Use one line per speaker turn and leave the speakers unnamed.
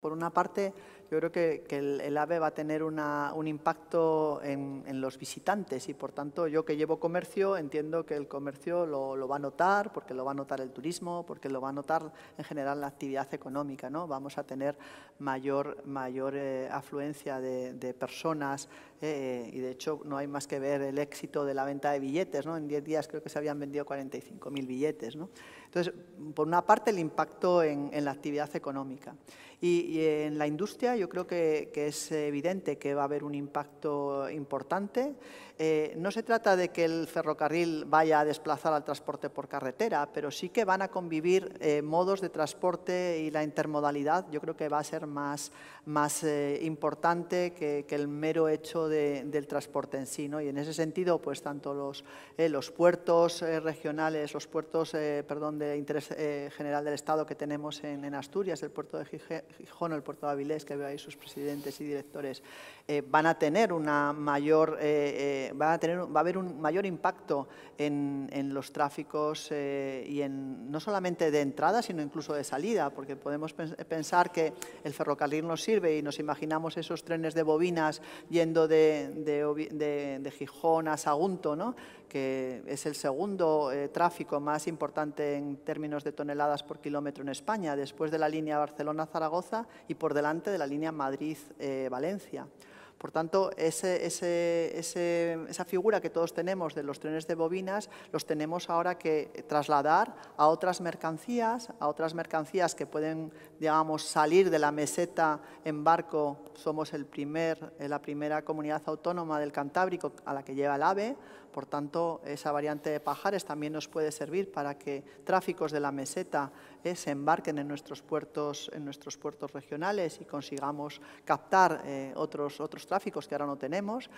Por una parte, yo creo que, el, AVE va a tener un impacto en, los visitantes y, por tanto, yo que llevo comercio entiendo que el comercio lo, va a notar, porque lo va a notar el turismo, porque lo va a notar en general la actividad económica. ¿no? Vamos a tener mayor, mayor eh, afluencia de, personas eh, y, de hecho, no hay más que ver el éxito de la venta de billetes. ¿no? En 10 días creo que se habían vendido 45.000 billetes. Entonces, por una parte, el impacto en, la actividad económica. Y, y en la industria yo creo que, es evidente que va a haber un impacto importante. Eh, no se trata de que el ferrocarril vaya a desplazar al transporte por carretera, pero sí que van a convivir eh, modos de transporte y la intermodalidad yo creo que va a ser más, más eh, importante que, el mero hecho del transporte en sí. ¿no? Y en ese sentido, pues tanto los, los puertos regionales, los puertos perdón, de interés general del Estado que tenemos en, en Asturias, el puerto de Gijón, el puerto de Avilés, que veo ahí sus presidentes y directores, eh, van a tener una mayor, eh, eh, a tener, va a haber un mayor impacto en, los tráficos y en, no solamente de entrada, sino incluso de salida, porque podemos pensar que el ferrocarril nos sirve y nos imaginamos esos trenes de bobinas yendo de, Gijón a Sagunto, ¿no? que es el segundo tráfico más importante en términos de toneladas por kilómetro en España, después de la línea Barcelona-Zaragoza y por delante de la línea Madrid-Valencia. Eh, por tanto, esa figura que todos tenemos de los trenes de bobinas, los tenemos ahora que trasladar a otras mercancías, a otras mercancías que pueden, digamos, salir de la meseta en barco. Somos el primer, eh, la primera comunidad autónoma del Cantábrico a la que lleva el AVE, por tanto, esa variante de pajares también nos puede servir para que tráficos de la meseta eh, se embarquen en nuestros, puertos, en nuestros puertos regionales y consigamos captar eh, otros, otros tráficos que ahora no tenemos,